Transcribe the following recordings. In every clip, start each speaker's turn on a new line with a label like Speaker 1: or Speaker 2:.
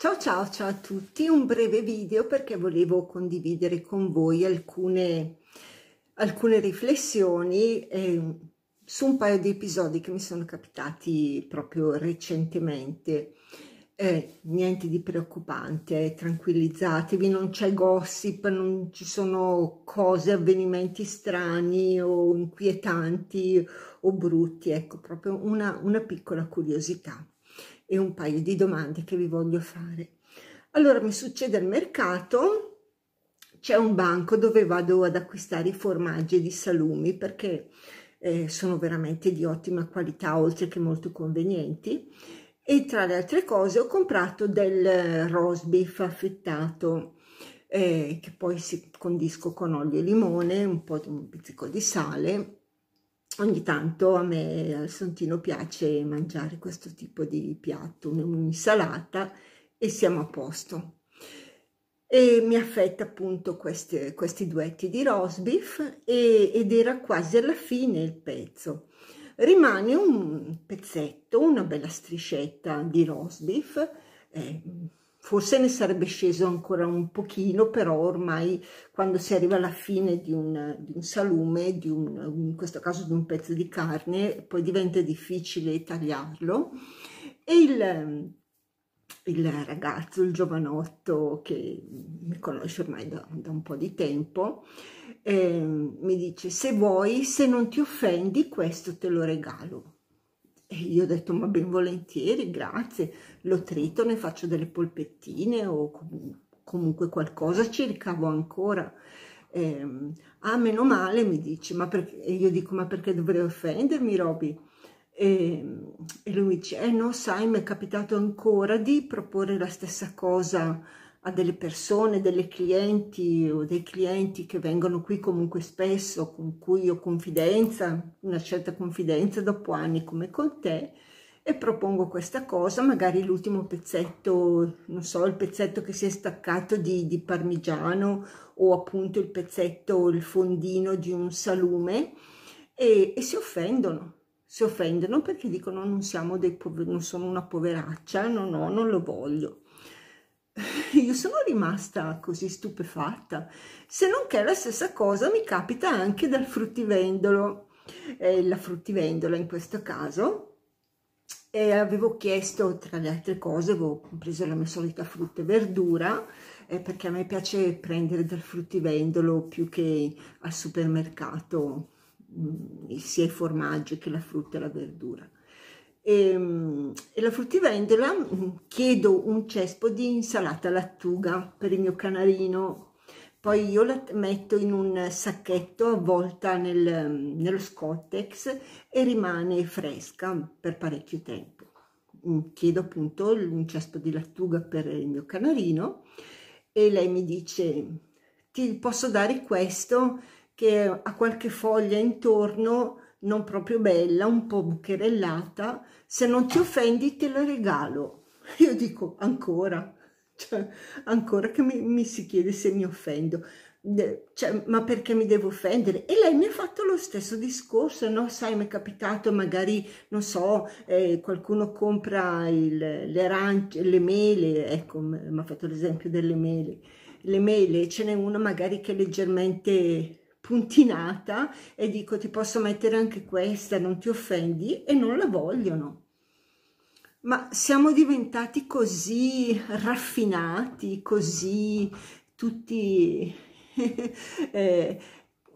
Speaker 1: Ciao ciao ciao a tutti, un breve video perché volevo condividere con voi alcune, alcune riflessioni eh, su un paio di episodi che mi sono capitati proprio recentemente. Eh, niente di preoccupante, tranquillizzatevi, non c'è gossip, non ci sono cose, avvenimenti strani o inquietanti o brutti, ecco, proprio una, una piccola curiosità e un paio di domande che vi voglio fare. Allora mi succede al mercato, c'è un banco dove vado ad acquistare i formaggi e i salumi perché eh, sono veramente di ottima qualità oltre che molto convenienti e tra le altre cose ho comprato del eh, roast beef affettato eh, che poi si condisco con olio e limone, un po' di un pizzico di sale ogni tanto a me al Santino piace mangiare questo tipo di piatto, un'insalata e siamo a posto. E mi affetta appunto queste, questi duetti di roast beef e, ed era quasi alla fine il pezzo. Rimane un pezzetto, una bella striscetta di roast beef, eh, forse ne sarebbe sceso ancora un pochino, però ormai quando si arriva alla fine di un, di un salume, di un, in questo caso di un pezzo di carne, poi diventa difficile tagliarlo. E il, il ragazzo, il giovanotto che mi conosce ormai da, da un po' di tempo, eh, mi dice se vuoi, se non ti offendi, questo te lo regalo. Eh, io ho detto ma ben volentieri, grazie, lo trito, ne faccio delle polpettine o com comunque qualcosa, ci ricavo ancora. Eh, ah, meno male, mi dice, ma perché? E io dico ma perché dovrei offendermi Roby? E, ehm, e lui mi dice, eh no, sai, mi è capitato ancora di proporre la stessa cosa a delle persone, delle clienti o dei clienti che vengono qui comunque spesso, con cui ho confidenza, una certa confidenza dopo anni come con te, e propongo questa cosa, magari l'ultimo pezzetto, non so, il pezzetto che si è staccato di, di parmigiano o appunto il pezzetto, il fondino di un salume e, e si offendono, si offendono perché dicono non siamo dei poveri, non sono una poveraccia, no no, non lo voglio. io sono rimasta così stupefatta, se non che la stessa cosa mi capita anche dal fruttivendolo, eh, la fruttivendola in questo caso, e avevo chiesto tra le altre cose, avevo preso la mia solita frutta e verdura, eh, perché a me piace prendere dal fruttivendolo più che al supermercato mh, mm, sia i formaggi che la frutta e la verdura e, ehm, e la fruttivendola mm, chiedo un cespo di insalata lattuga per il mio canarino poi io la metto in un sacchetto avvolta nel, mm, nello scottex e rimane fresca per parecchio tempo mm, chiedo appunto un cespo di lattuga per il mio canarino e lei mi dice ti posso dare questo che ha qualche foglia intorno non proprio bella, un po' bucherellata, se non ti offendi te la regalo. Io dico ancora, cioè, ancora che mi, mi si chiede se mi offendo. Cioè, ma perché mi devo offendere? E lei mi ha fatto lo stesso discorso, no? Sai, mi è capitato magari, non so, eh, qualcuno compra il, le arance, le mele, ecco, mi ha fatto l'esempio delle mele, le mele, ce n'è una magari che è leggermente puntinata e dico ti posso mettere anche questa, non ti offendi e non la vogliono. Ma siamo diventati così raffinati, così tutti eh,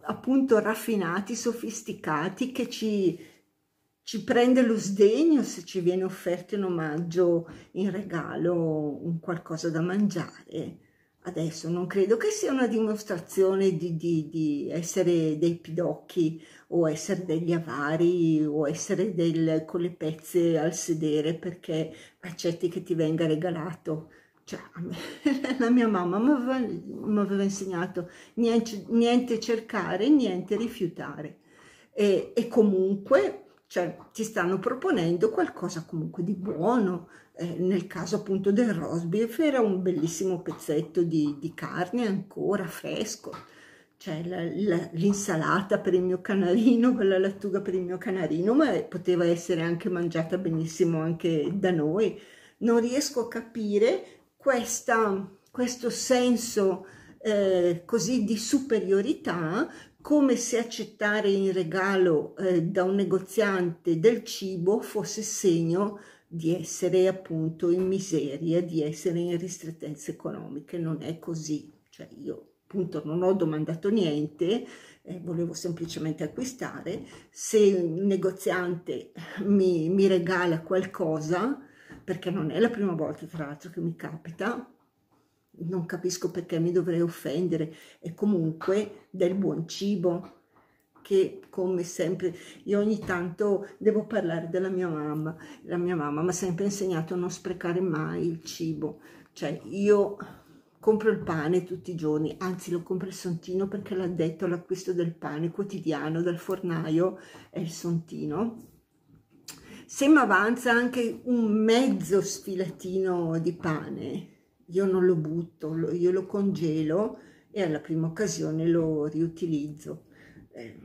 Speaker 1: appunto raffinati, sofisticati, che ci, ci prende lo sdegno se ci viene offerto in omaggio, in regalo, un qualcosa da mangiare. Adesso non credo che sia una dimostrazione di, di, di, essere dei pidocchi o essere degli avari o essere del, con le pezze al sedere perché accetti che ti venga regalato. Cioè, me, la mia mamma mi aveva insegnato niente, niente, cercare, niente rifiutare. E, e comunque cioè ti stanno proponendo qualcosa comunque di buono, eh, nel caso appunto del rosbif era un bellissimo pezzetto di, di carne ancora fresco, C'è cioè, l'insalata per il mio canarino, la lattuga per il mio canarino, ma poteva essere anche mangiata benissimo anche da noi. Non riesco a capire questa, questo senso eh, così di superiorità come se accettare in regalo eh, da un negoziante del cibo fosse segno di essere appunto in miseria, di essere in ristrettezze economiche. Non è così. Cioè io appunto non ho domandato niente, eh, volevo semplicemente acquistare. Se un negoziante mi, mi regala qualcosa, perché non è la prima volta tra l'altro che mi capita, non capisco perché mi dovrei offendere, e comunque del buon cibo, che come sempre, io ogni tanto devo parlare della mia mamma, la mia mamma mi ha sempre insegnato a non sprecare mai il cibo, cioè io compro il pane tutti i giorni, anzi lo compro il sontino perché l'ha detto l'acquisto del pane quotidiano dal fornaio è il sontino. Se mi avanza anche un mezzo sfilatino di pane, io non lo butto, lo, io lo congelo e alla prima occasione lo riutilizzo. Eh,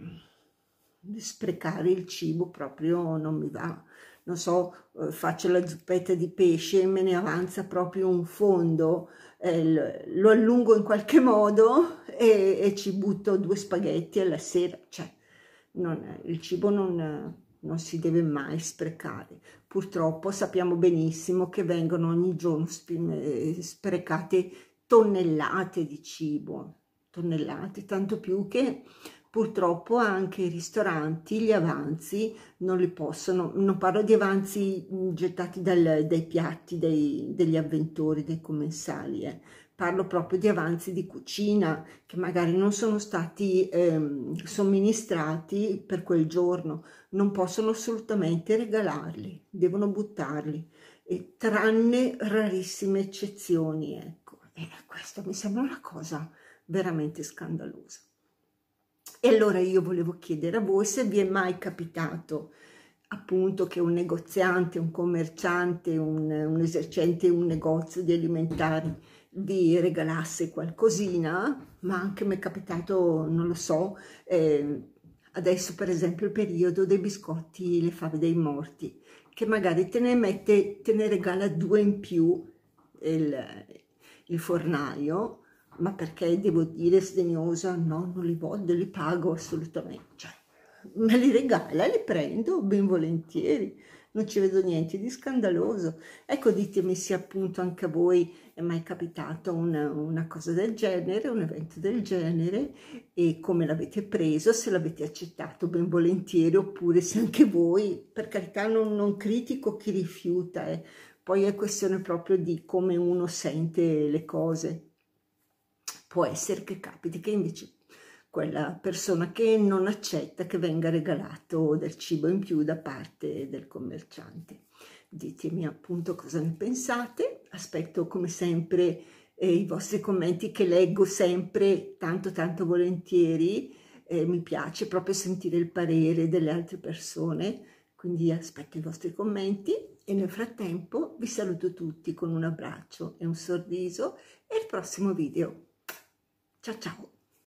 Speaker 1: sprecare il cibo proprio non mi va. Non so, eh, faccio la zuppetta di pesce e me ne avanza proprio un fondo, eh, lo allungo in qualche modo e, e, ci butto due spaghetti alla sera. Cioè, non, il cibo non non si deve mai sprecare. Purtroppo sappiamo benissimo che vengono ogni giorno eh, sprecate tonnellate di cibo, tonnellate, tanto più che purtroppo anche i ristoranti gli avanzi non li possono, non parlo di avanzi gettati dal, dai piatti dei, degli avventori, dei commensali, eh parlo proprio di avanzi di cucina che magari non sono stati eh, somministrati per quel giorno, non possono assolutamente regalarli, devono buttarli, e, tranne rarissime eccezioni. Ecco. E questa mi sembra una cosa veramente scandalosa. E allora io volevo chiedere a voi se vi è mai capitato appunto che un negoziante, un commerciante, un, un esercente, un negozio di alimentari vi regalasse qualcosina, ma anche mi è capitato, non lo so, eh, adesso per esempio il periodo dei biscotti, le fave dei morti, che magari te ne mette, te ne regala due in più il, il fornaio, ma perché devo dire sdegnosa, no, non li voglio, li pago assolutamente, cioè, me li regala, li prendo ben volentieri, non ci vedo niente di scandaloso. Ecco, ditemi se appunto anche a voi è mai capitato una, una, cosa del genere, un evento del genere, e come l'avete preso, se l'avete accettato ben volentieri, oppure se anche voi, per carità non, non critico chi rifiuta, eh. poi è questione proprio di come uno sente le cose. Può essere che capiti che invece quella persona che non accetta che venga regalato del cibo in più da parte del commerciante. Ditemi appunto cosa ne pensate, aspetto come sempre eh, i vostri commenti che leggo sempre tanto tanto volentieri, eh, mi piace proprio sentire il parere delle altre persone, quindi aspetto i vostri commenti e nel frattempo vi saluto tutti con un abbraccio e un sorriso e al prossimo video. Ciao ciao!